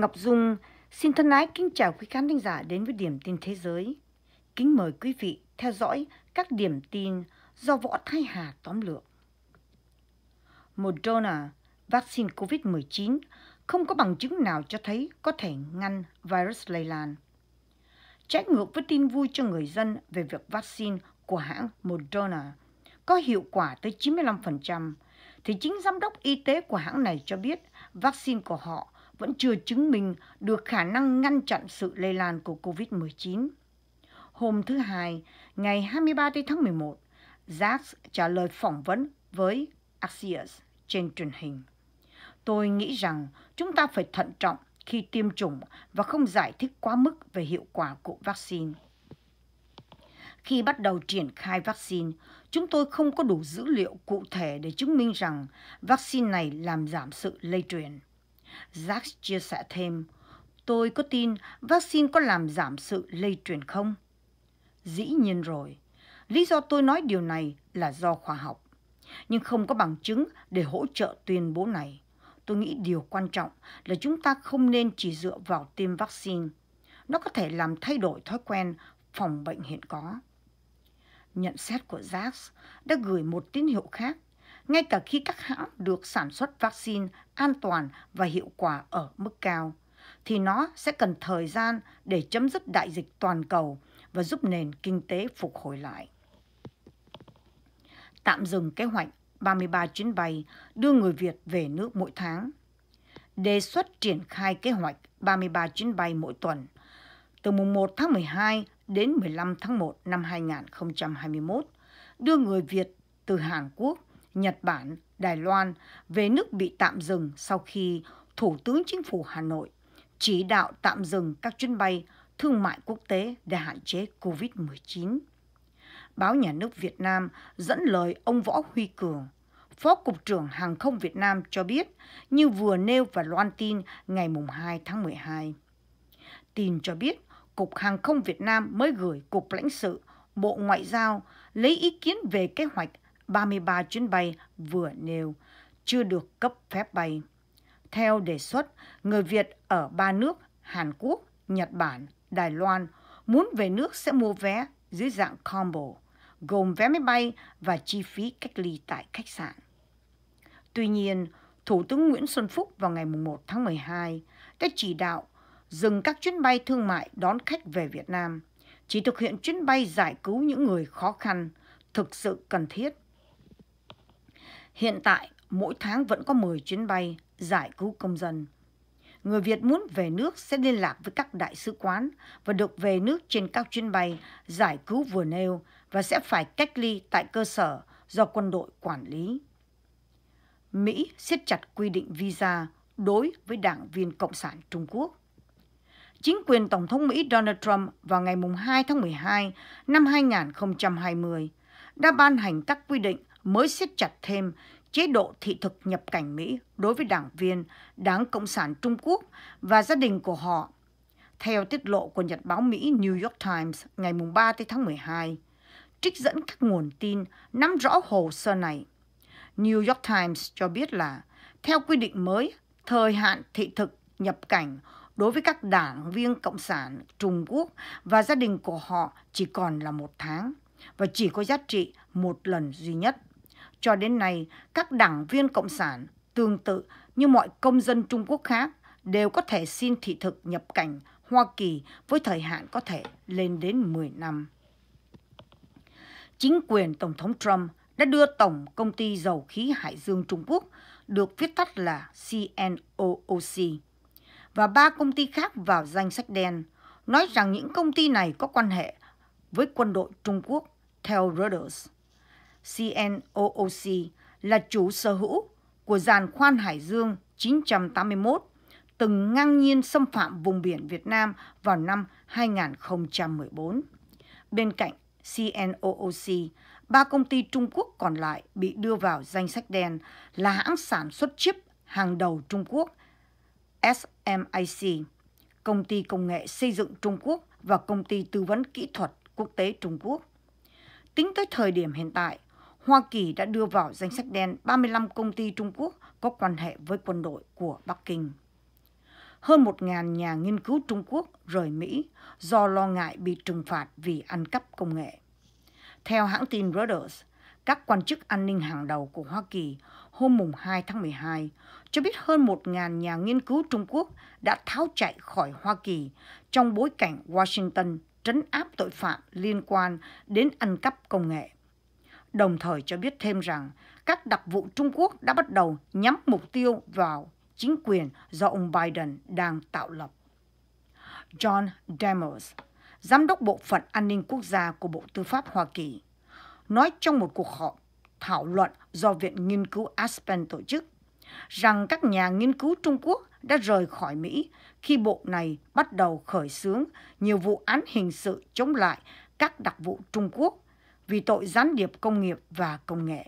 Ngọc Dung xin thân ái kính chào quý khán thính giả đến với Điểm tin Thế giới. Kính mời quý vị theo dõi các điểm tin do Võ Thái Hà tóm lược. Moderna, vaccine COVID-19, không có bằng chứng nào cho thấy có thể ngăn virus lây lan. Trái ngược với tin vui cho người dân về việc vaccine của hãng Moderna có hiệu quả tới 95%, thì chính giám đốc y tế của hãng này cho biết vaccine của họ – vẫn chưa chứng minh được khả năng ngăn chặn sự lây lan của COVID-19. Hôm thứ Hai, ngày 23 tháng 11, Zacks trả lời phỏng vấn với Axios trên truyền hình. Tôi nghĩ rằng chúng ta phải thận trọng khi tiêm chủng và không giải thích quá mức về hiệu quả của vaccine. Khi bắt đầu triển khai vaccine, chúng tôi không có đủ dữ liệu cụ thể để chứng minh rằng vaccine này làm giảm sự lây truyền. Jack chia sẻ thêm, tôi có tin vaccine có làm giảm sự lây truyền không? Dĩ nhiên rồi, lý do tôi nói điều này là do khoa học, nhưng không có bằng chứng để hỗ trợ tuyên bố này. Tôi nghĩ điều quan trọng là chúng ta không nên chỉ dựa vào tiêm vaccine. Nó có thể làm thay đổi thói quen phòng bệnh hiện có. Nhận xét của Jax đã gửi một tín hiệu khác ngay cả khi các hãng được sản xuất vaccine an toàn và hiệu quả ở mức cao thì nó sẽ cần thời gian để chấm dứt đại dịch toàn cầu và giúp nền kinh tế phục hồi lại. Tạm dừng kế hoạch 33 chuyến bay đưa người Việt về nước mỗi tháng. Đề xuất triển khai kế hoạch 33 chuyến bay mỗi tuần từ mùng 1 tháng 12 đến 15 tháng 1 năm 2021 đưa người Việt từ Hàn Quốc, Nhật Bản, Đài Loan về nước bị tạm dừng sau khi Thủ tướng Chính phủ Hà Nội chỉ đạo tạm dừng các chuyến bay thương mại quốc tế để hạn chế COVID-19. Báo Nhà nước Việt Nam dẫn lời ông Võ Huy Cường, Phó Cục trưởng Hàng không Việt Nam cho biết như vừa nêu và loan tin ngày 2 tháng 12. Tin cho biết Cục Hàng không Việt Nam mới gửi Cục lãnh sự Bộ Ngoại giao lấy ý kiến về kế hoạch 33 chuyến bay vừa nêu chưa được cấp phép bay. Theo đề xuất, người Việt ở ba nước Hàn Quốc, Nhật Bản, Đài Loan muốn về nước sẽ mua vé dưới dạng combo, gồm vé máy bay và chi phí cách ly tại khách sạn. Tuy nhiên, Thủ tướng Nguyễn Xuân Phúc vào ngày 1 tháng 12 đã chỉ đạo dừng các chuyến bay thương mại đón khách về Việt Nam, chỉ thực hiện chuyến bay giải cứu những người khó khăn thực sự cần thiết Hiện tại, mỗi tháng vẫn có 10 chuyến bay giải cứu công dân. Người Việt muốn về nước sẽ liên lạc với các đại sứ quán và được về nước trên các chuyến bay giải cứu vừa nêu và sẽ phải cách ly tại cơ sở do quân đội quản lý. Mỹ siết chặt quy định visa đối với đảng viên Cộng sản Trung Quốc. Chính quyền Tổng thống Mỹ Donald Trump vào ngày 2 tháng 12 năm 2020 đã ban hành các quy định mới siết chặt thêm chế độ thị thực nhập cảnh Mỹ đối với đảng viên Đảng Cộng sản Trung Quốc và gia đình của họ. Theo tiết lộ của Nhật báo Mỹ New York Times ngày 3 tháng 12, trích dẫn các nguồn tin nắm rõ hồ sơ này. New York Times cho biết là, theo quy định mới, thời hạn thị thực nhập cảnh đối với các đảng viên Cộng sản Trung Quốc và gia đình của họ chỉ còn là một tháng và chỉ có giá trị một lần duy nhất. Cho đến nay, các đảng viên Cộng sản tương tự như mọi công dân Trung Quốc khác đều có thể xin thị thực nhập cảnh Hoa Kỳ với thời hạn có thể lên đến 10 năm. Chính quyền Tổng thống Trump đã đưa Tổng Công ty Dầu khí Hải dương Trung Quốc, được viết tắt là CNOOC, và ba công ty khác vào danh sách đen, nói rằng những công ty này có quan hệ với quân đội Trung Quốc theo Reuters. CNOOC là chủ sở hữu của giàn khoan Hải Dương 981 từng ngang nhiên xâm phạm vùng biển Việt Nam vào năm 2014. Bên cạnh CNOOC, ba công ty Trung Quốc còn lại bị đưa vào danh sách đen là hãng sản xuất chip hàng đầu Trung Quốc SMIC, công ty công nghệ xây dựng Trung Quốc và công ty tư vấn kỹ thuật quốc tế Trung Quốc. Tính tới thời điểm hiện tại, Hoa Kỳ đã đưa vào danh sách đen 35 công ty Trung Quốc có quan hệ với quân đội của Bắc Kinh. Hơn 1.000 nhà nghiên cứu Trung Quốc rời Mỹ do lo ngại bị trừng phạt vì ăn cắp công nghệ. Theo hãng tin Reuters, các quan chức an ninh hàng đầu của Hoa Kỳ hôm 2 tháng 12 cho biết hơn 1.000 nhà nghiên cứu Trung Quốc đã tháo chạy khỏi Hoa Kỳ trong bối cảnh Washington trấn áp tội phạm liên quan đến ăn cắp công nghệ đồng thời cho biết thêm rằng các đặc vụ Trung Quốc đã bắt đầu nhắm mục tiêu vào chính quyền do ông Biden đang tạo lập. John Demers, Giám đốc Bộ phận An ninh Quốc gia của Bộ Tư pháp Hoa Kỳ, nói trong một cuộc họp thảo luận do Viện Nghiên cứu Aspen tổ chức rằng các nhà nghiên cứu Trung Quốc đã rời khỏi Mỹ khi bộ này bắt đầu khởi xướng nhiều vụ án hình sự chống lại các đặc vụ Trung Quốc vì tội gián điệp công nghiệp và công nghệ.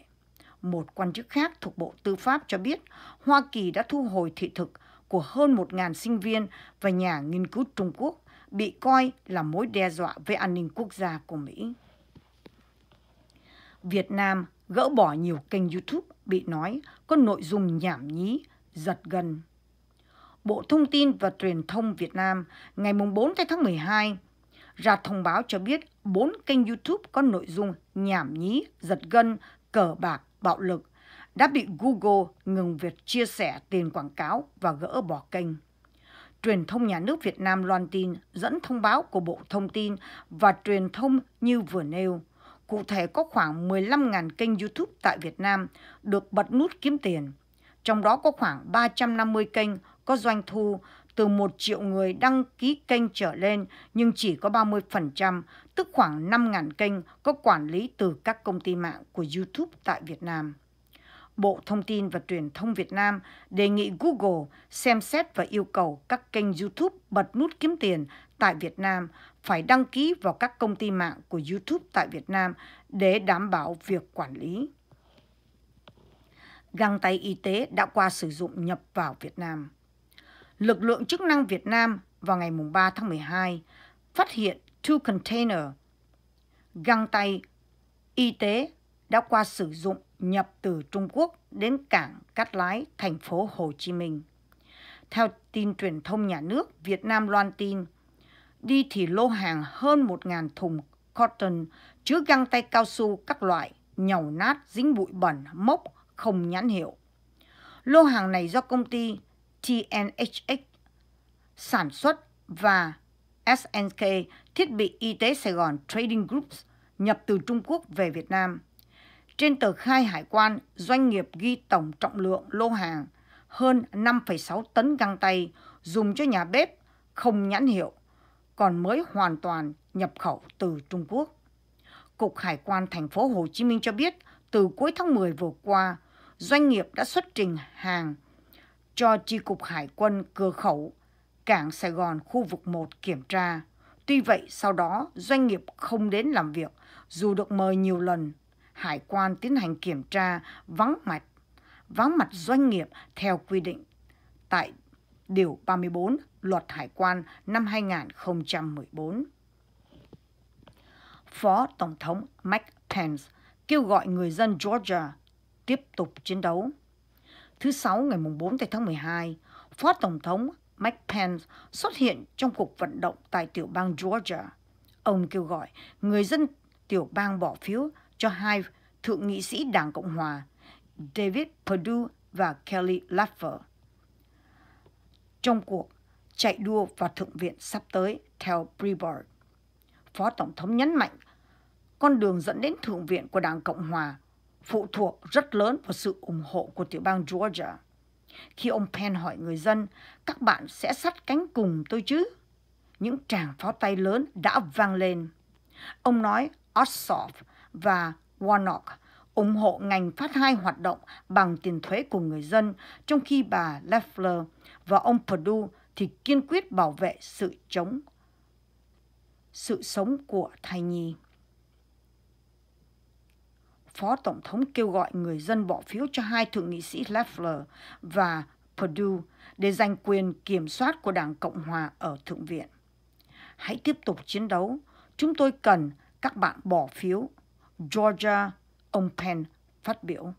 Một quan chức khác thuộc Bộ Tư pháp cho biết Hoa Kỳ đã thu hồi thị thực của hơn 1.000 sinh viên và nhà nghiên cứu Trung Quốc bị coi là mối đe dọa về an ninh quốc gia của Mỹ. Việt Nam gỡ bỏ nhiều kênh YouTube bị nói có nội dung nhảm nhí, giật gân. Bộ Thông tin và Truyền thông Việt Nam ngày 4 tháng 12 ra thông báo cho biết bốn kênh YouTube có nội dung nhảm nhí, giật gân, cờ bạc, bạo lực đã bị Google ngừng việc chia sẻ tiền quảng cáo và gỡ bỏ kênh. Truyền thông nhà nước Việt Nam loan tin dẫn thông báo của Bộ Thông tin và Truyền thông như vừa nêu. Cụ thể có khoảng 15.000 kênh YouTube tại Việt Nam được bật nút kiếm tiền. Trong đó có khoảng 350 kênh có doanh thu từ 1 triệu người đăng ký kênh trở lên nhưng chỉ có 30%, tức khoảng 5.000 kênh có quản lý từ các công ty mạng của YouTube tại Việt Nam. Bộ Thông tin và Truyền thông Việt Nam đề nghị Google xem xét và yêu cầu các kênh YouTube bật nút kiếm tiền tại Việt Nam phải đăng ký vào các công ty mạng của YouTube tại Việt Nam để đảm bảo việc quản lý. Găng tay y tế đã qua sử dụng nhập vào Việt Nam lực lượng chức năng Việt Nam vào ngày 3 tháng 12 phát hiện two container găng tay y tế đã qua sử dụng nhập từ Trung Quốc đến cảng Cát Lái, thành phố Hồ Chí Minh. Theo tin truyền thông nhà nước Việt Nam loan tin, đi thì lô hàng hơn 1.000 thùng cotton chứa găng tay cao su các loại, nhầu nát, dính bụi bẩn, mốc, không nhãn hiệu. Lô hàng này do công ty TNHX sản xuất và SNK Thiết bị Y tế Sài Gòn Trading Groups nhập từ Trung Quốc về Việt Nam. Trên tờ khai hải quan, doanh nghiệp ghi tổng trọng lượng lô hàng hơn 5,6 tấn găng tay dùng cho nhà bếp không nhãn hiệu, còn mới hoàn toàn nhập khẩu từ Trung Quốc. Cục Hải quan thành phố Hồ Chí Minh cho biết, từ cuối tháng 10 vừa qua, doanh nghiệp đã xuất trình hàng cho Chi cục Hải quân cửa khẩu, cảng Sài Gòn khu vực 1 kiểm tra. Tuy vậy, sau đó doanh nghiệp không đến làm việc, dù được mời nhiều lần. Hải quan tiến hành kiểm tra vắng mặt, vắng mặt doanh nghiệp theo quy định tại Điều 34 Luật Hải quan năm 2014. Phó Tổng thống Mike Pence kêu gọi người dân Georgia tiếp tục chiến đấu. Thứ Sáu ngày 4 tháng 12, Phó Tổng thống Mike Pence xuất hiện trong cuộc vận động tại tiểu bang Georgia. Ông kêu gọi người dân tiểu bang bỏ phiếu cho hai thượng nghị sĩ Đảng Cộng Hòa David Perdue và Kelly Laffer trong cuộc chạy đua vào Thượng viện sắp tới theo Breitbart. Phó Tổng thống nhấn mạnh con đường dẫn đến Thượng viện của Đảng Cộng Hòa phụ thuộc rất lớn vào sự ủng hộ của tiểu bang Georgia. Khi ông Penn hỏi người dân, các bạn sẽ sắt cánh cùng tôi chứ? Những tràng pháo tay lớn đã vang lên. Ông nói Ossoff và Warnock ủng hộ ngành phát hai hoạt động bằng tiền thuế của người dân, trong khi bà Leffler và ông Perdue thì kiên quyết bảo vệ sự chống sự sống của thai nhi. Phó Tổng thống kêu gọi người dân bỏ phiếu cho hai thượng nghị sĩ Leffler và Purdue để giành quyền kiểm soát của Đảng Cộng Hòa ở Thượng viện. Hãy tiếp tục chiến đấu. Chúng tôi cần các bạn bỏ phiếu. Georgia, ông Penn phát biểu.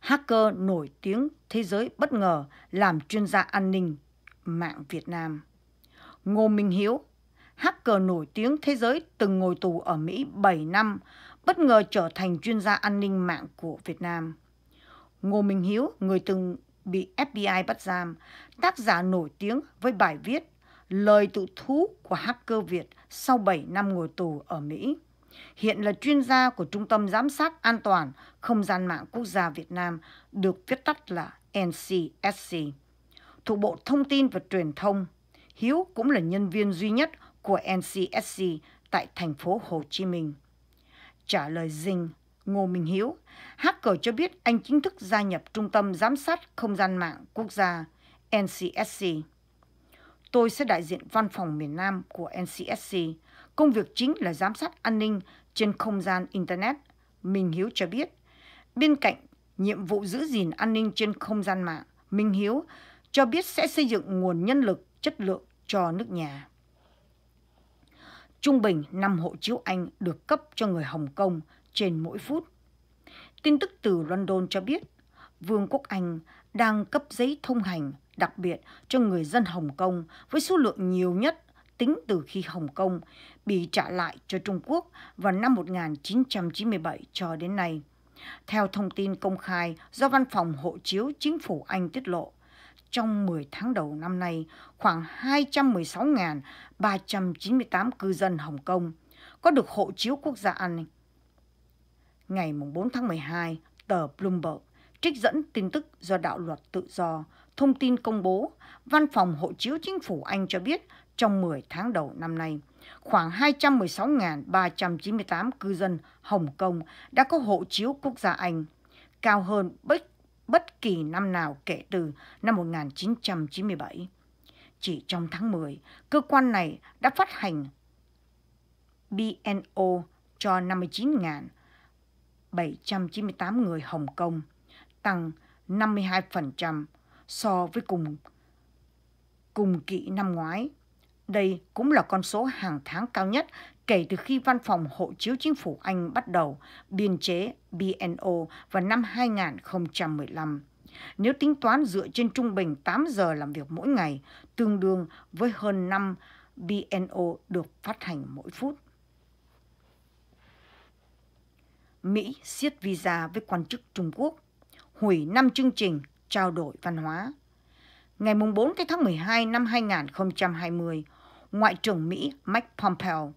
Hacker nổi tiếng thế giới bất ngờ làm chuyên gia an ninh mạng Việt Nam. Ngô Minh Hiếu, hacker nổi tiếng thế giới từng ngồi tù ở Mỹ 7 năm bất ngờ trở thành chuyên gia an ninh mạng của Việt Nam. Ngô Minh Hiếu, người từng bị FBI bắt giam, tác giả nổi tiếng với bài viết Lời tự thú của hacker Việt sau 7 năm ngồi tù ở Mỹ. Hiện là chuyên gia của Trung tâm Giám sát An toàn Không gian mạng quốc gia Việt Nam, được viết tắt là NCSC. Thuộc Bộ Thông tin và Truyền thông, Hiếu cũng là nhân viên duy nhất của NCSC tại thành phố Hồ Chí Minh trả lời dình Ngô Minh Hiếu, hacker cho biết anh chính thức gia nhập Trung tâm Giám sát Không gian mạng quốc gia NCSC. Tôi sẽ đại diện văn phòng miền Nam của NCSC. Công việc chính là giám sát an ninh trên không gian Internet, Minh Hiếu cho biết. Bên cạnh nhiệm vụ giữ gìn an ninh trên không gian mạng, Minh Hiếu cho biết sẽ xây dựng nguồn nhân lực chất lượng cho nước nhà. Trung bình 5 hộ chiếu Anh được cấp cho người Hồng Kông trên mỗi phút. Tin tức từ London cho biết, Vương quốc Anh đang cấp giấy thông hành đặc biệt cho người dân Hồng Kông với số lượng nhiều nhất tính từ khi Hồng Kông bị trả lại cho Trung Quốc vào năm 1997 cho đến nay. Theo thông tin công khai do Văn phòng Hộ chiếu Chính phủ Anh tiết lộ, trong 10 tháng đầu năm nay khoảng 216.398 cư dân Hồng Kông có được hộ chiếu quốc gia an ninh. Ngày 4 tháng 12, tờ Bloomberg trích dẫn tin tức do đạo luật tự do, thông tin công bố, Văn phòng Hộ chiếu Chính phủ Anh cho biết trong 10 tháng đầu năm nay, khoảng 216.398 cư dân Hồng Kông đã có hộ chiếu quốc gia Anh, cao hơn bất bất kỳ năm nào kể từ năm 1997. Chỉ trong tháng 10, cơ quan này đã phát hành BNO cho 59.798 người Hồng Kông, tăng 52% so với cùng cùng kỳ năm ngoái. Đây cũng là con số hàng tháng cao nhất kể từ khi Văn phòng Hộ chiếu Chính phủ Anh bắt đầu biên chế BNO vào năm 2015. Nếu tính toán dựa trên trung bình 8 giờ làm việc mỗi ngày, tương đương với hơn 5 BNO được phát hành mỗi phút. Mỹ siết visa với quan chức Trung Quốc, hủy 5 chương trình trao đổi văn hóa. Ngày 4 tháng 12 năm 2020, Ngoại trưởng Mỹ Mike Pompeo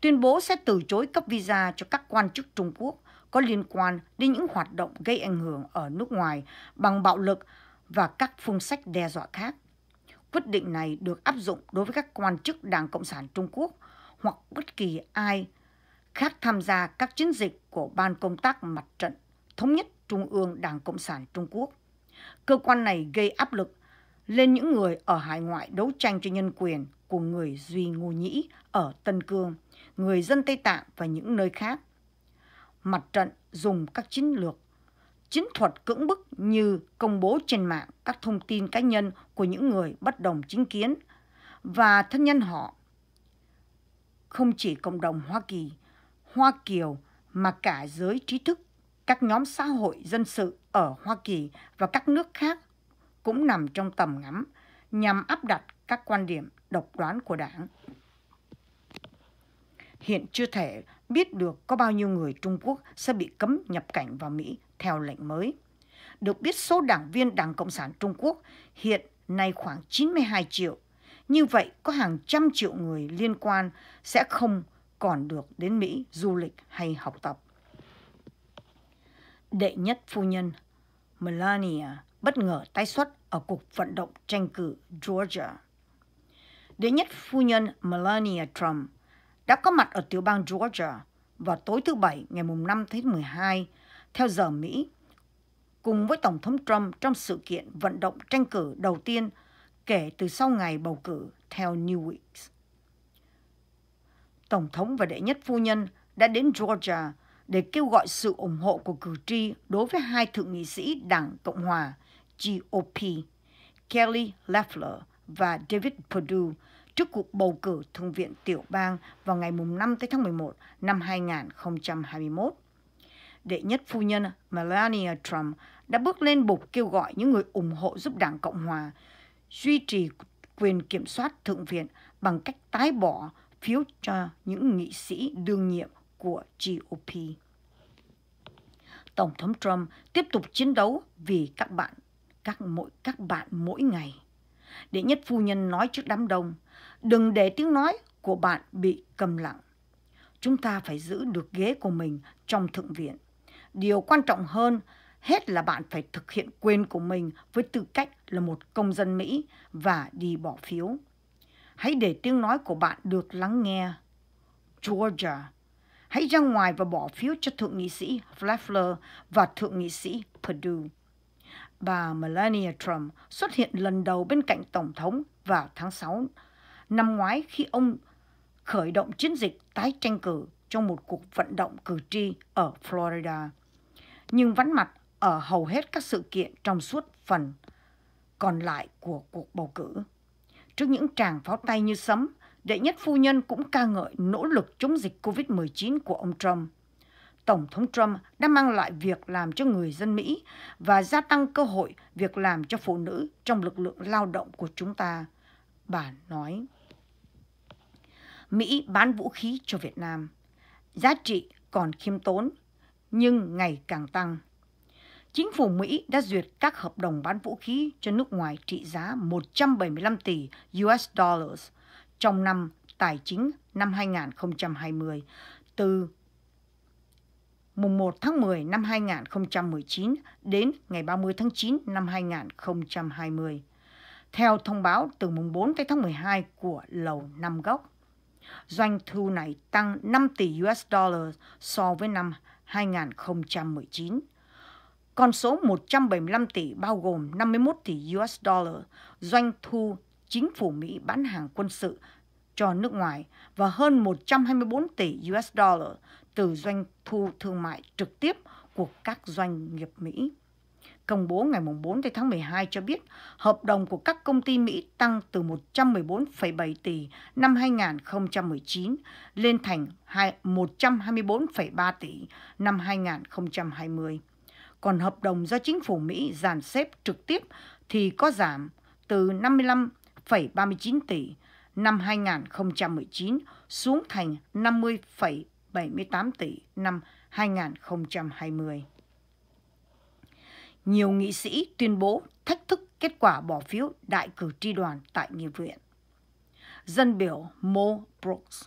tuyên bố sẽ từ chối cấp visa cho các quan chức Trung Quốc có liên quan đến những hoạt động gây ảnh hưởng ở nước ngoài bằng bạo lực và các phương sách đe dọa khác. Quyết định này được áp dụng đối với các quan chức Đảng Cộng sản Trung Quốc hoặc bất kỳ ai khác tham gia các chiến dịch của Ban Công tác Mặt trận Thống nhất Trung ương Đảng Cộng sản Trung Quốc. Cơ quan này gây áp lực lên những người ở hải ngoại đấu tranh cho nhân quyền của người Duy Ngô Nhĩ ở Tân Cương – người dân Tây Tạng và những nơi khác. Mặt trận dùng các chiến lược, chiến thuật cưỡng bức như công bố trên mạng các thông tin cá nhân của những người bất đồng chính kiến và thân nhân họ. Không chỉ cộng đồng Hoa Kỳ, Hoa Kiều mà cả giới trí thức, các nhóm xã hội dân sự ở Hoa Kỳ và các nước khác cũng nằm trong tầm ngắm nhằm áp đặt các quan điểm độc đoán của đảng hiện chưa thể biết được có bao nhiêu người Trung Quốc sẽ bị cấm nhập cảnh vào Mỹ theo lệnh mới. Được biết số đảng viên Đảng Cộng sản Trung Quốc hiện nay khoảng 92 triệu. Như vậy có hàng trăm triệu người liên quan sẽ không còn được đến Mỹ du lịch hay học tập. Đệ nhất phu nhân Melania bất ngờ tái xuất ở cuộc vận động tranh cử Georgia. Đệ nhất phu nhân Melania Trump đã có mặt ở tiểu bang Georgia vào tối thứ Bảy ngày 5 tháng 12 theo giờ Mỹ cùng với Tổng thống Trump trong sự kiện vận động tranh cử đầu tiên kể từ sau ngày bầu cử theo New Newsweek. Tổng thống và đệ nhất phu nhân đã đến Georgia để kêu gọi sự ủng hộ của cử tri đối với hai thượng nghị sĩ Đảng Cộng hòa GOP, Kelly Loeffler và David Perdue, trước cuộc bầu cử Thượng viện tiểu bang vào ngày 5 tới tháng 11 năm 2021. Đệ nhất phu nhân Melania Trump đã bước lên bục kêu gọi những người ủng hộ giúp Đảng Cộng Hòa duy trì quyền kiểm soát Thượng viện bằng cách tái bỏ phiếu cho những nghị sĩ đương nhiệm của GOP. Tổng thống Trump tiếp tục chiến đấu vì các bạn, các mỗi các bạn mỗi ngày. Đệ nhất phu nhân nói trước đám đông, Đừng để tiếng nói của bạn bị cầm lặng. Chúng ta phải giữ được ghế của mình trong thượng viện. Điều quan trọng hơn hết là bạn phải thực hiện quyền của mình với tư cách là một công dân Mỹ và đi bỏ phiếu. Hãy để tiếng nói của bạn được lắng nghe. Georgia, hãy ra ngoài và bỏ phiếu cho Thượng nghị sĩ Fleffler và Thượng nghị sĩ Purdue. Bà Melania Trump xuất hiện lần đầu bên cạnh Tổng thống vào tháng 6 năm ngoái khi ông khởi động chiến dịch tái tranh cử trong một cuộc vận động cử tri ở Florida, nhưng vắng mặt ở hầu hết các sự kiện trong suốt phần còn lại của cuộc bầu cử. Trước những tràng pháo tay như sấm, đệ nhất phu nhân cũng ca ngợi nỗ lực chống dịch COVID-19 của ông Trump. Tổng thống Trump đã mang lại việc làm cho người dân Mỹ và gia tăng cơ hội việc làm cho phụ nữ trong lực lượng lao động của chúng ta, bà nói. Mỹ bán vũ khí cho Việt Nam. Giá trị còn khiêm tốn, nhưng ngày càng tăng. Chính phủ Mỹ đã duyệt các hợp đồng bán vũ khí cho nước ngoài trị giá 175 tỷ US dollars trong năm tài chính năm 2020 từ mùng 1 tháng 10 năm 2019 đến ngày 30 tháng 9 năm 2020. Theo thông báo từ mùng 4 tới tháng 12 của Lầu Năm Góc. Doanh thu này tăng 5 tỷ US dollar so với năm 2019. Con số 175 tỷ bao gồm 51 tỷ US dollar doanh thu chính phủ Mỹ bán hàng quân sự cho nước ngoài và hơn 124 tỷ US dollar từ doanh thu thương mại trực tiếp của các doanh nghiệp Mỹ công bố ngày 4 tháng 12 cho biết hợp đồng của các công ty Mỹ tăng từ 114,7 tỷ năm 2019 lên thành 124,3 tỷ năm 2020. Còn hợp đồng do chính phủ Mỹ dàn xếp trực tiếp thì có giảm từ 55,39 tỷ năm 2019 xuống thành 50,78 tỷ năm 2020 nhiều nghị sĩ tuyên bố thách thức kết quả bỏ phiếu đại cử tri đoàn tại nghị viện. Dân biểu Mo Brooks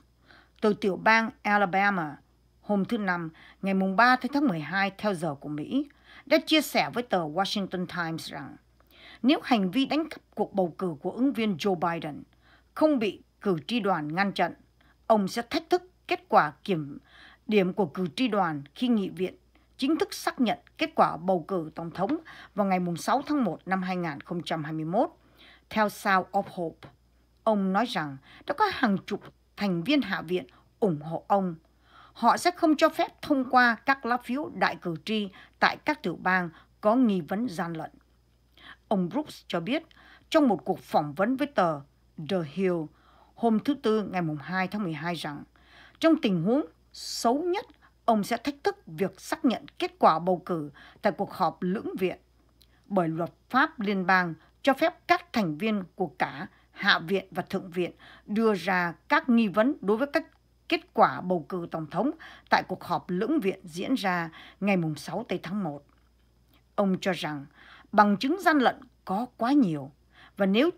từ tiểu bang Alabama hôm thứ Năm ngày 3 tháng 12 theo giờ của Mỹ đã chia sẻ với tờ Washington Times rằng nếu hành vi đánh cắp cuộc bầu cử của ứng viên Joe Biden không bị cử tri đoàn ngăn chặn, ông sẽ thách thức kết quả kiểm điểm của cử tri đoàn khi nghị viện chính thức xác nhận kết quả bầu cử tổng thống vào ngày 6 tháng 1 năm 2021. Theo South of Hope, ông nói rằng đã có hàng chục thành viên Hạ viện ủng hộ ông. Họ sẽ không cho phép thông qua các lá phiếu đại cử tri tại các tiểu bang có nghi vấn gian lận. Ông Brooks cho biết trong một cuộc phỏng vấn với tờ The Hill hôm thứ Tư ngày 2 tháng 12 rằng trong tình huống xấu nhất – ông sẽ thách thức việc xác nhận kết quả bầu cử tại cuộc họp lưỡng viện bởi luật pháp liên bang cho phép các thành viên của cả Hạ viện và Thượng viện đưa ra các nghi vấn đối với các kết quả bầu cử Tổng thống tại cuộc họp lưỡng viện diễn ra ngày 6 tây tháng 1. Ông cho rằng bằng chứng gian lận có quá nhiều và nếu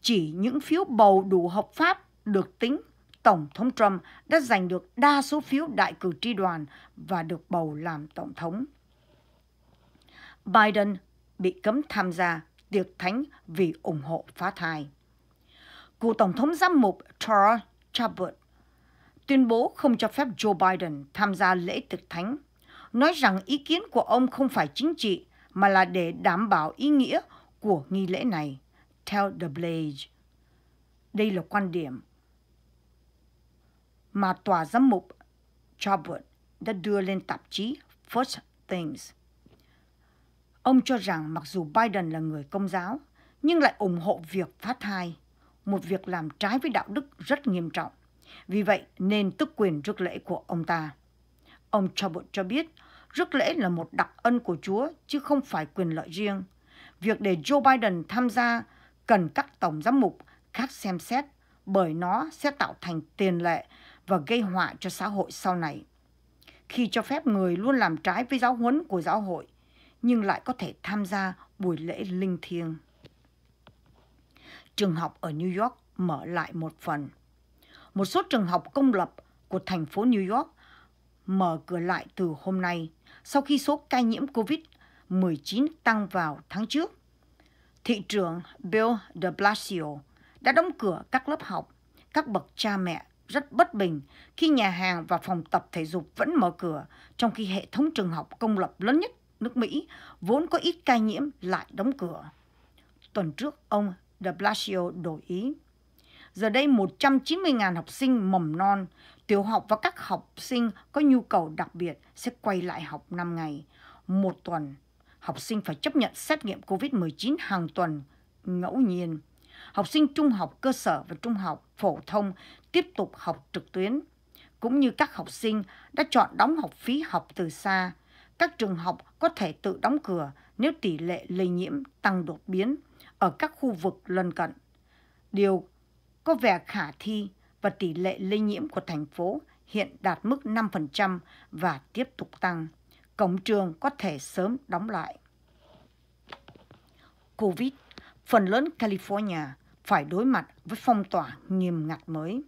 chỉ những phiếu bầu đủ hợp pháp được tính Tổng thống Trump đã giành được đa số phiếu đại cử tri đoàn và được bầu làm Tổng thống. Biden bị cấm tham gia tiệc thánh vì ủng hộ phá thai. Cựu Tổng thống giám mục Charles Chabot tuyên bố không cho phép Joe Biden tham gia lễ tiệc thánh, nói rằng ý kiến của ông không phải chính trị mà là để đảm bảo ý nghĩa của nghi lễ này, theo The Blaze. Đây là quan điểm mà tòa giám mục Charbot đã đưa lên tạp chí First Things. Ông cho rằng mặc dù Biden là người công giáo, nhưng lại ủng hộ việc phát thai, một việc làm trái với đạo đức rất nghiêm trọng. Vì vậy nên tức quyền rước lễ của ông ta. Ông Charbot cho biết, rước lễ là một đặc ân của Chúa chứ không phải quyền lợi riêng. Việc để Joe Biden tham gia cần các tổng giám mục khác xem xét bởi nó sẽ tạo thành tiền lệ và gây họa cho xã hội sau này. Khi cho phép người luôn làm trái với giáo huấn của giáo hội, nhưng lại có thể tham gia buổi lễ linh thiêng. Trường học ở New York mở lại một phần. Một số trường học công lập của thành phố New York mở cửa lại từ hôm nay sau khi số ca nhiễm COVID-19 tăng vào tháng trước. Thị trưởng Bill de Blasio đã đóng cửa các lớp học, các bậc cha mẹ rất bất bình khi nhà hàng và phòng tập thể dục vẫn mở cửa, trong khi hệ thống trường học công lập lớn nhất nước Mỹ vốn có ít ca nhiễm lại đóng cửa. Tuần trước, ông de Blasio đổi ý. Giờ đây 190.000 học sinh mầm non, tiểu học và các học sinh có nhu cầu đặc biệt sẽ quay lại học 5 ngày. Một tuần, học sinh phải chấp nhận xét nghiệm COVID-19 hàng tuần, ngẫu nhiên. Học sinh trung học cơ sở và trung học phổ thông tiếp tục học trực tuyến, cũng như các học sinh đã chọn đóng học phí học từ xa. Các trường học có thể tự đóng cửa nếu tỷ lệ lây nhiễm tăng đột biến ở các khu vực lân cận. Điều có vẻ khả thi và tỷ lệ lây nhiễm của thành phố hiện đạt mức 5% và tiếp tục tăng. Cổng trường có thể sớm đóng lại. COVID, phần lớn California phải đối mặt với phong tỏa nghiêm ngặt mới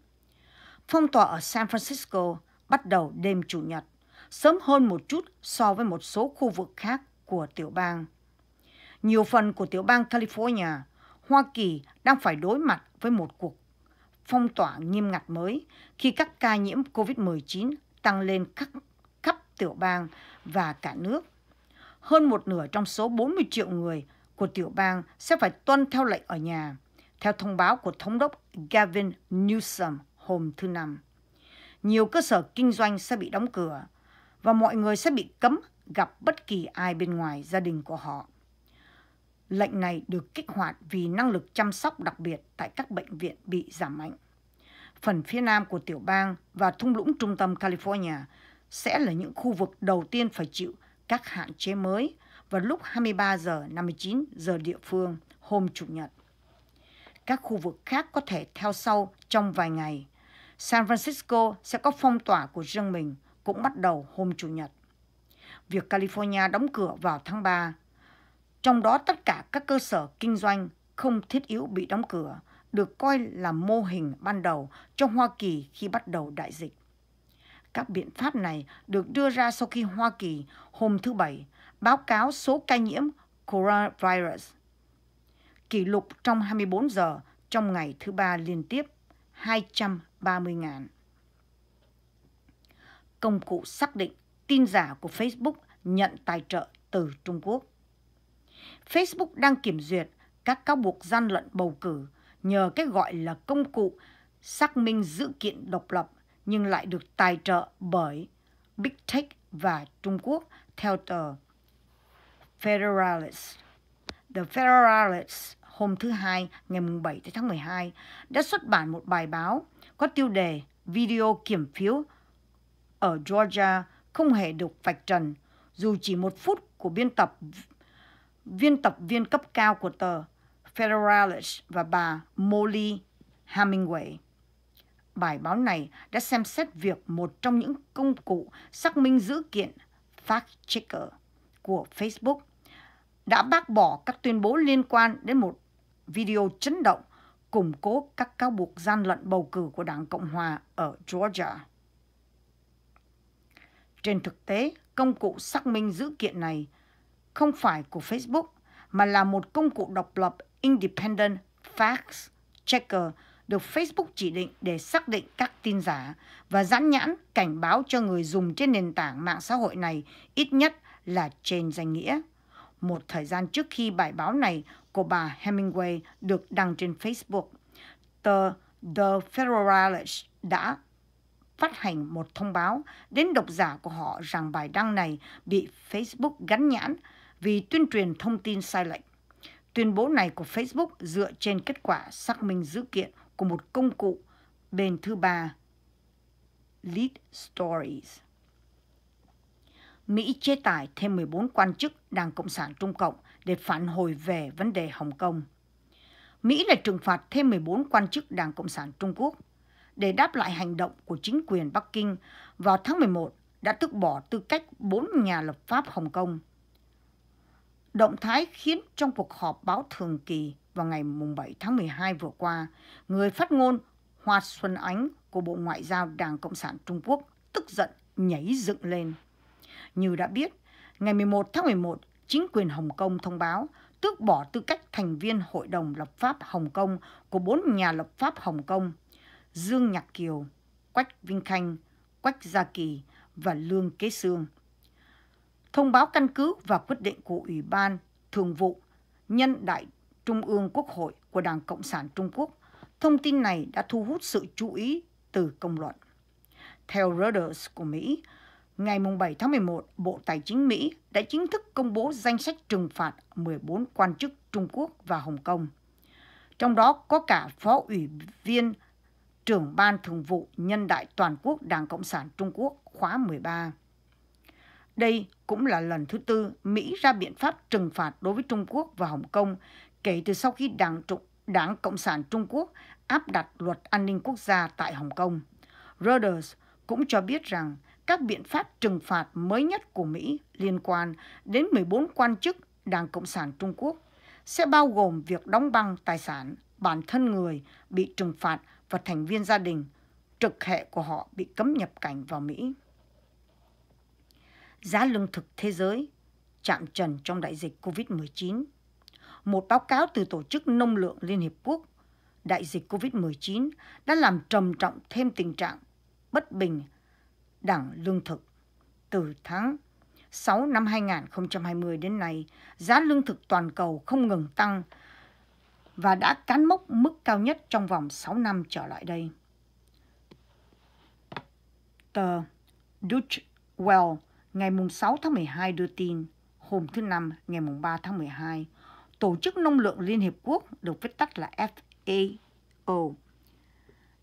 phong tỏa ở San Francisco bắt đầu đêm Chủ nhật, sớm hơn một chút so với một số khu vực khác của tiểu bang. Nhiều phần của tiểu bang California, Hoa Kỳ đang phải đối mặt với một cuộc phong tỏa nghiêm ngặt mới khi các ca nhiễm COVID-19 tăng lên khắp, khắp tiểu bang và cả nước. Hơn một nửa trong số 40 triệu người của tiểu bang sẽ phải tuân theo lệnh ở nhà, theo thông báo của Thống đốc Gavin Newsom hôm thứ Năm. Nhiều cơ sở kinh doanh sẽ bị đóng cửa và mọi người sẽ bị cấm gặp bất kỳ ai bên ngoài gia đình của họ. Lệnh này được kích hoạt vì năng lực chăm sóc đặc biệt tại các bệnh viện bị giảm mạnh. Phần phía nam của tiểu bang và thung lũng trung tâm California sẽ là những khu vực đầu tiên phải chịu các hạn chế mới vào lúc 23 giờ 59 giờ địa phương hôm Chủ nhật. Các khu vực khác có thể theo sau trong vài ngày San Francisco sẽ có phong tỏa của riêng mình cũng bắt đầu hôm Chủ nhật. Việc California đóng cửa vào tháng 3, trong đó tất cả các cơ sở kinh doanh không thiết yếu bị đóng cửa, được coi là mô hình ban đầu cho Hoa Kỳ khi bắt đầu đại dịch. Các biện pháp này được đưa ra sau khi Hoa Kỳ hôm thứ Bảy báo cáo số ca nhiễm coronavirus. Kỷ lục trong 24 giờ trong ngày thứ ba liên tiếp 200 30 ngàn. Công cụ xác định tin giả của Facebook nhận tài trợ từ Trung Quốc. Facebook đang kiểm duyệt các cáo buộc gian lận bầu cử nhờ cái gọi là công cụ xác minh dữ kiện độc lập nhưng lại được tài trợ bởi Big Tech và Trung Quốc theo tờ Federalist. The Federalist hôm thứ Hai ngày 7 tháng 12 đã xuất bản một bài báo có tiêu đề video kiểm phiếu ở Georgia không hề được vạch trần, dù chỉ một phút của biên tập viên tập viên cấp cao của tờ Federalist và bà Molly Hemingway. Bài báo này đã xem xét việc một trong những công cụ xác minh dữ kiện fact-checker của Facebook đã bác bỏ các tuyên bố liên quan đến một video chấn động củng cố các cáo buộc gian lận bầu cử của Đảng Cộng Hòa ở Georgia. Trên thực tế, công cụ xác minh dữ kiện này không phải của Facebook mà là một công cụ độc lập Independent Facts Checker được Facebook chỉ định để xác định các tin giả và dán nhãn cảnh báo cho người dùng trên nền tảng mạng xã hội này ít nhất là trên danh nghĩa. Một thời gian trước khi bài báo này của bà Hemingway được đăng trên Facebook. Tờ The Federalist đã phát hành một thông báo đến độc giả của họ rằng bài đăng này bị Facebook gắn nhãn vì tuyên truyền thông tin sai lệch. Tuyên bố này của Facebook dựa trên kết quả xác minh dữ kiện của một công cụ bên thứ ba Lead Stories. Mỹ chế tài thêm 14 quan chức Đảng Cộng sản Trung Cộng để phản hồi về vấn đề Hồng Kông. Mỹ lại trừng phạt thêm 14 quan chức Đảng Cộng sản Trung Quốc để đáp lại hành động của chính quyền Bắc Kinh vào tháng 11 đã tước bỏ tư cách 4 nhà lập pháp Hồng Kông. Động thái khiến trong cuộc họp báo thường kỳ vào ngày 7 tháng 12 vừa qua, người phát ngôn Hoa Xuân Ánh của Bộ Ngoại giao Đảng Cộng sản Trung Quốc tức giận nhảy dựng lên. Như đã biết, ngày 11 tháng 11, chính quyền Hồng Kông thông báo tước bỏ tư cách thành viên Hội đồng Lập pháp Hồng Kông của bốn nhà lập pháp Hồng Kông, Dương Nhạc Kiều, Quách Vinh Khanh, Quách Gia Kỳ và Lương Kế Sương. Thông báo căn cứ và quyết định của Ủy ban Thường vụ Nhân đại Trung ương Quốc hội của Đảng Cộng sản Trung Quốc, thông tin này đã thu hút sự chú ý từ công luận. Theo Reuters của Mỹ, Ngày 7 tháng 11, Bộ Tài chính Mỹ đã chính thức công bố danh sách trừng phạt 14 quan chức Trung Quốc và Hồng Kông. Trong đó có cả Phó Ủy viên trưởng Ban Thường vụ Nhân đại Toàn quốc Đảng Cộng sản Trung Quốc khóa 13. Đây cũng là lần thứ tư Mỹ ra biện pháp trừng phạt đối với Trung Quốc và Hồng Kông kể từ sau khi Đảng, Đảng Cộng sản Trung Quốc áp đặt luật an ninh quốc gia tại Hồng Kông. Reuters cũng cho biết rằng các biện pháp trừng phạt mới nhất của Mỹ liên quan đến 14 quan chức Đảng Cộng sản Trung Quốc sẽ bao gồm việc đóng băng tài sản, bản thân người bị trừng phạt và thành viên gia đình trực hệ của họ bị cấm nhập cảnh vào Mỹ. Giá lương thực thế giới chạm trần trong đại dịch COVID-19. Một báo cáo từ Tổ chức Nông lượng Liên Hiệp Quốc, đại dịch COVID-19 đã làm trầm trọng thêm tình trạng bất bình đảng lương thực. Từ tháng 6 năm 2020 đến nay, giá lương thực toàn cầu không ngừng tăng và đã cán mốc mức cao nhất trong vòng 6 năm trở lại đây. Tờ Deutsche Well ngày 6 tháng 12 đưa tin, hôm thứ Năm ngày 3 tháng 12, Tổ chức Nông lượng Liên Hiệp Quốc được viết tắt là FAO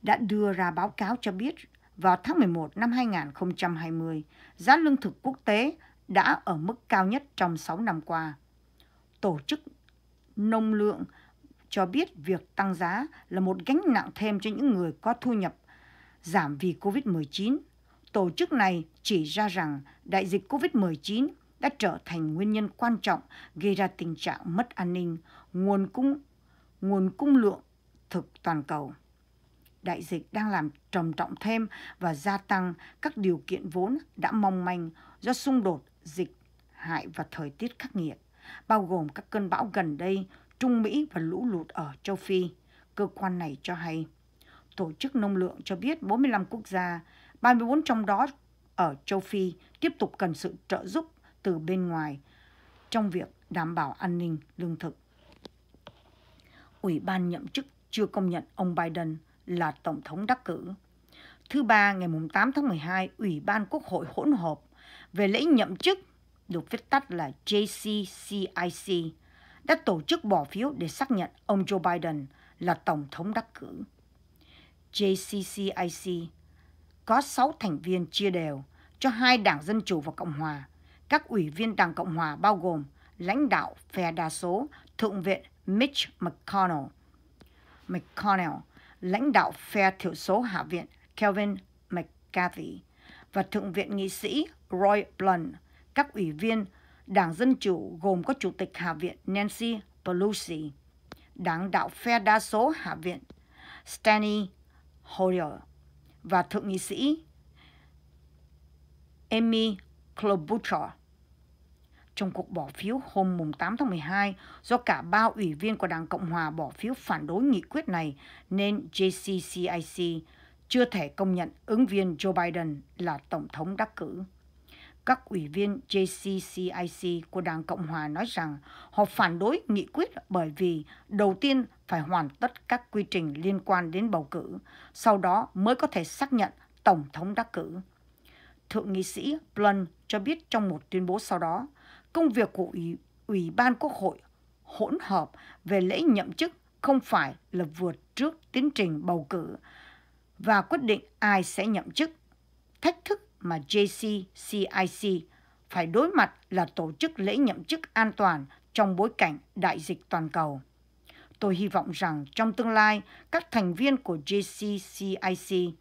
đã đưa ra báo cáo cho biết vào tháng 11 năm 2020, giá lương thực quốc tế đã ở mức cao nhất trong 6 năm qua. Tổ chức Nông lượng cho biết việc tăng giá là một gánh nặng thêm cho những người có thu nhập giảm vì COVID-19. Tổ chức này chỉ ra rằng đại dịch COVID-19 đã trở thành nguyên nhân quan trọng gây ra tình trạng mất an ninh, nguồn cung, nguồn cung lượng thực toàn cầu đại dịch đang làm trầm trọng thêm và gia tăng các điều kiện vốn đã mong manh do xung đột, dịch hại và thời tiết khắc nghiệt, bao gồm các cơn bão gần đây, Trung Mỹ và lũ lụt ở châu Phi. Cơ quan này cho hay, Tổ chức Nông lượng cho biết 45 quốc gia, 34 trong đó ở châu Phi tiếp tục cần sự trợ giúp từ bên ngoài trong việc đảm bảo an ninh lương thực. Ủy ban nhậm chức chưa công nhận ông Biden là Tổng thống đắc cử. Thứ ba, ngày 8 tháng 12, Ủy ban Quốc hội hỗn hợp về lễ nhậm chức, được viết tắt là JCCIC, đã tổ chức bỏ phiếu để xác nhận ông Joe Biden là Tổng thống đắc cử. JCCIC có 6 thành viên chia đều cho hai đảng Dân Chủ và Cộng Hòa. Các ủy viên đảng Cộng Hòa bao gồm lãnh đạo phe đa số Thượng viện Mitch McConnell. McConnell lãnh đạo phe thiểu số Hạ viện Kelvin McCarthy và Thượng viện nghị sĩ Roy Blunt, các ủy viên Đảng Dân Chủ gồm có Chủ tịch Hạ viện Nancy Pelosi, Đảng đạo phe đa số Hạ viện Steny Hoyer và Thượng nghị sĩ Amy Klobuchar trong cuộc bỏ phiếu hôm 8 tháng 12 do cả ba ủy viên của Đảng Cộng Hòa bỏ phiếu phản đối nghị quyết này nên JCCIC chưa thể công nhận ứng viên Joe Biden là Tổng thống đắc cử. Các ủy viên JCCIC của Đảng Cộng Hòa nói rằng họ phản đối nghị quyết bởi vì đầu tiên phải hoàn tất các quy trình liên quan đến bầu cử, sau đó mới có thể xác nhận Tổng thống đắc cử. Thượng nghị sĩ Blunt cho biết trong một tuyên bố sau đó, công việc của Ủy, Ủy ban Quốc hội hỗn hợp về lễ nhậm chức không phải là vượt trước tiến trình bầu cử và quyết định ai sẽ nhậm chức. Thách thức mà JCCIC phải đối mặt là tổ chức lễ nhậm chức an toàn trong bối cảnh đại dịch toàn cầu. Tôi hy vọng rằng trong tương lai, các thành viên của JCCIC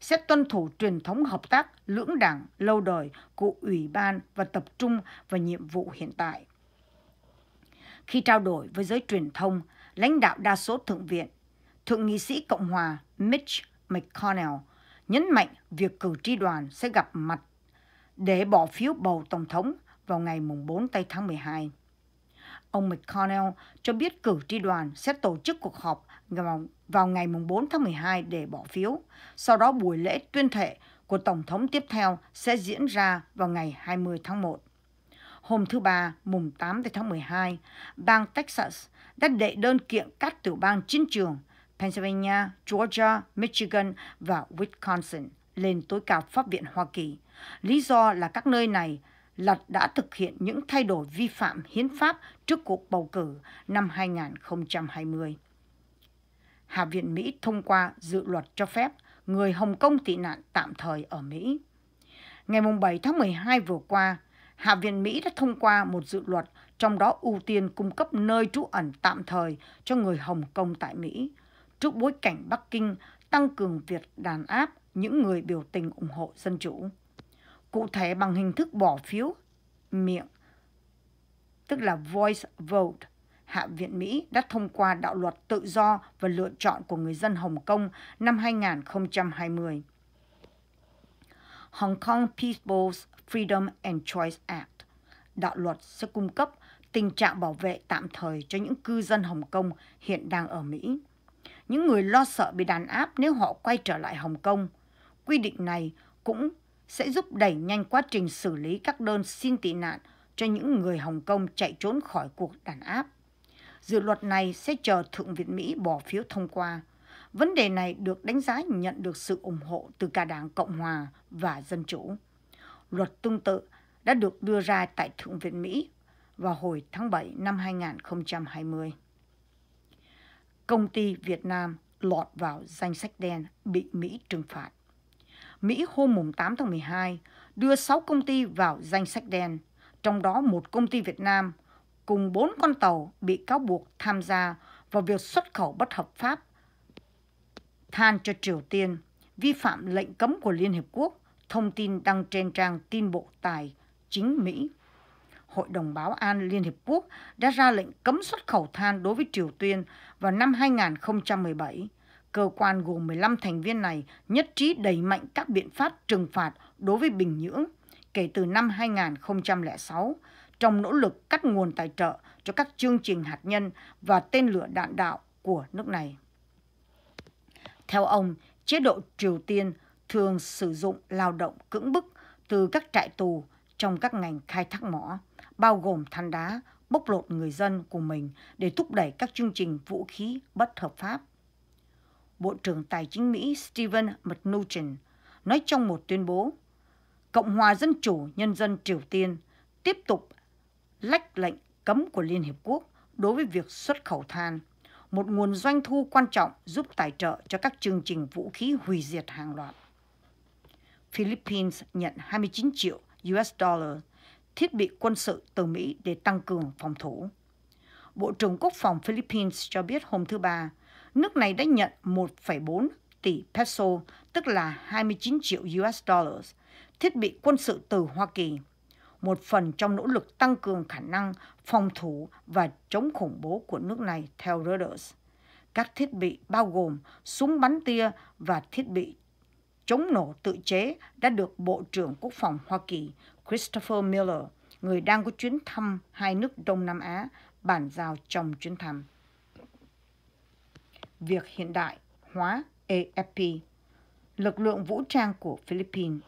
sẽ tuân thủ truyền thống hợp tác lưỡng đảng lâu đời của Ủy ban và tập trung vào nhiệm vụ hiện tại. Khi trao đổi với giới truyền thông, lãnh đạo đa số Thượng viện, Thượng nghị sĩ Cộng hòa Mitch McConnell nhấn mạnh việc cử tri đoàn sẽ gặp mặt để bỏ phiếu bầu Tổng thống vào ngày 4 tây tháng 12 ông McConnell cho biết cử tri đoàn sẽ tổ chức cuộc họp vào ngày 4 tháng 12 để bỏ phiếu. Sau đó buổi lễ tuyên thệ của Tổng thống tiếp theo sẽ diễn ra vào ngày 20 tháng 1. Hôm thứ Ba, mùng 8 tháng 12, bang Texas đã đệ đơn kiện các tiểu bang chiến trường Pennsylvania, Georgia, Michigan và Wisconsin lên tối cao Pháp viện Hoa Kỳ. Lý do là các nơi này Lật đã thực hiện những thay đổi vi phạm hiến pháp trước cuộc bầu cử năm 2020. Hạ viện Mỹ thông qua dự luật cho phép người Hồng Kông tị nạn tạm thời ở Mỹ. Ngày 7 tháng 12 vừa qua, Hạ viện Mỹ đã thông qua một dự luật trong đó ưu tiên cung cấp nơi trú ẩn tạm thời cho người Hồng Kông tại Mỹ, trước bối cảnh Bắc Kinh tăng cường việc đàn áp những người biểu tình ủng hộ dân chủ cụ thể bằng hình thức bỏ phiếu miệng, tức là voice vote. Hạ viện Mỹ đã thông qua đạo luật tự do và lựa chọn của người dân Hồng Kông năm 2020. Hong Kong People's Freedom and Choice Act. Đạo luật sẽ cung cấp tình trạng bảo vệ tạm thời cho những cư dân Hồng Kông hiện đang ở Mỹ. Những người lo sợ bị đàn áp nếu họ quay trở lại Hồng Kông. Quy định này cũng sẽ giúp đẩy nhanh quá trình xử lý các đơn xin tị nạn cho những người Hồng Kông chạy trốn khỏi cuộc đàn áp. Dự luật này sẽ chờ Thượng viện Mỹ bỏ phiếu thông qua. Vấn đề này được đánh giá nhận được sự ủng hộ từ cả Đảng Cộng hòa và Dân chủ. Luật tương tự đã được đưa ra tại Thượng viện Mỹ vào hồi tháng 7 năm 2020. Công ty Việt Nam lọt vào danh sách đen bị Mỹ trừng phạt. Mỹ hôm 8 tháng 12 đưa 6 công ty vào danh sách đen, trong đó một công ty Việt Nam cùng 4 con tàu bị cáo buộc tham gia vào việc xuất khẩu bất hợp pháp than cho Triều Tiên, vi phạm lệnh cấm của Liên Hiệp Quốc, thông tin đăng trên trang tin bộ tài chính Mỹ. Hội đồng Báo an Liên Hiệp Quốc đã ra lệnh cấm xuất khẩu than đối với Triều Tiên vào năm 2017 Cơ quan gồm 15 thành viên này nhất trí đẩy mạnh các biện pháp trừng phạt đối với Bình Nhưỡng kể từ năm 2006 trong nỗ lực cắt nguồn tài trợ cho các chương trình hạt nhân và tên lửa đạn đạo của nước này. Theo ông, chế độ Triều Tiên thường sử dụng lao động cưỡng bức từ các trại tù trong các ngành khai thác mỏ, bao gồm than đá, bóc lột người dân của mình để thúc đẩy các chương trình vũ khí bất hợp pháp. Bộ trưởng Tài chính Mỹ Stephen Mnuchin nói trong một tuyên bố, Cộng hòa Dân chủ Nhân dân Triều Tiên tiếp tục lách lệnh cấm của Liên Hiệp Quốc đối với việc xuất khẩu than, một nguồn doanh thu quan trọng giúp tài trợ cho các chương trình vũ khí hủy diệt hàng loạt. Philippines nhận 29 triệu US dollar thiết bị quân sự từ Mỹ để tăng cường phòng thủ. Bộ trưởng Quốc phòng Philippines cho biết hôm thứ Ba, nước này đã nhận 1,4 tỷ peso, tức là 29 triệu US dollars, thiết bị quân sự từ Hoa Kỳ, một phần trong nỗ lực tăng cường khả năng phòng thủ và chống khủng bố của nước này theo Reuters. Các thiết bị bao gồm súng bắn tia và thiết bị chống nổ tự chế đã được Bộ trưởng Quốc phòng Hoa Kỳ Christopher Miller, người đang có chuyến thăm hai nước Đông Nam Á, bàn giao trong chuyến thăm việc hiện đại hóa AFP, lực lượng vũ trang của Philippines,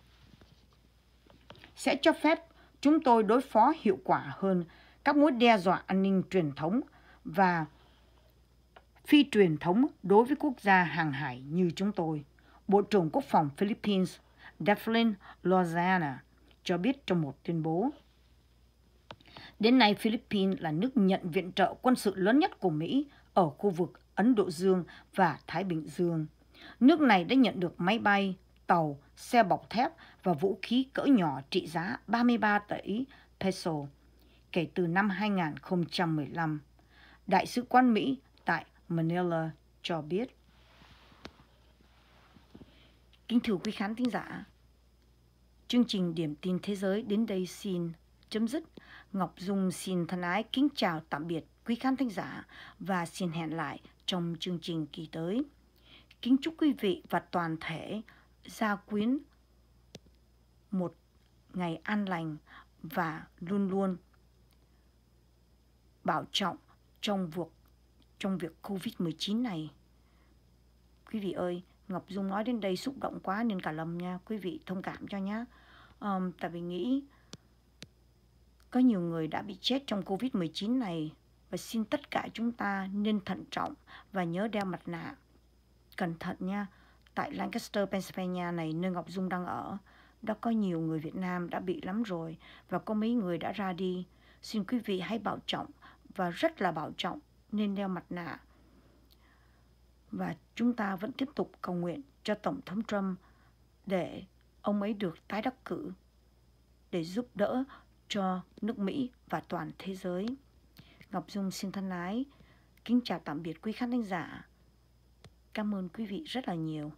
sẽ cho phép chúng tôi đối phó hiệu quả hơn các mối đe dọa an ninh truyền thống và phi truyền thống đối với quốc gia hàng hải như chúng tôi. Bộ trưởng Quốc phòng Philippines Deflin Lozana cho biết trong một tuyên bố. Đến nay, Philippines là nước nhận viện trợ quân sự lớn nhất của Mỹ ở khu vực Ấn Độ Dương và Thái Bình Dương. Nước này đã nhận được máy bay, tàu, xe bọc thép và vũ khí cỡ nhỏ trị giá 33 tỷ peso kể từ năm 2015. Đại sứ quán Mỹ tại Manila cho biết. Kính thưa quý khán thính giả, chương trình Điểm tin Thế giới đến đây xin chấm dứt. Ngọc Dung xin thân ái kính chào tạm biệt quý khán thính giả và xin hẹn lại trong chương trình kỳ tới. Kính chúc quý vị và toàn thể gia quyến một ngày an lành và luôn luôn bảo trọng trong việc trong việc Covid-19 này. Quý vị ơi, Ngọc Dung nói đến đây xúc động quá nên cả lầm nha, quý vị thông cảm cho nhá. Um, tại vì nghĩ có nhiều người đã bị chết trong Covid-19 này và xin tất cả chúng ta nên thận trọng và nhớ đeo mặt nạ. Cẩn thận nha, tại Lancaster, Pennsylvania này nơi Ngọc Dung đang ở, đã có nhiều người Việt Nam đã bị lắm rồi và có mấy người đã ra đi. Xin quý vị hãy bảo trọng và rất là bảo trọng nên đeo mặt nạ. Và chúng ta vẫn tiếp tục cầu nguyện cho Tổng thống Trump để ông ấy được tái đắc cử để giúp đỡ cho nước Mỹ và toàn thế giới. Ngọc Dung xin thân ái. Kính chào tạm biệt quý khán thính giả. Cảm ơn quý vị rất là nhiều.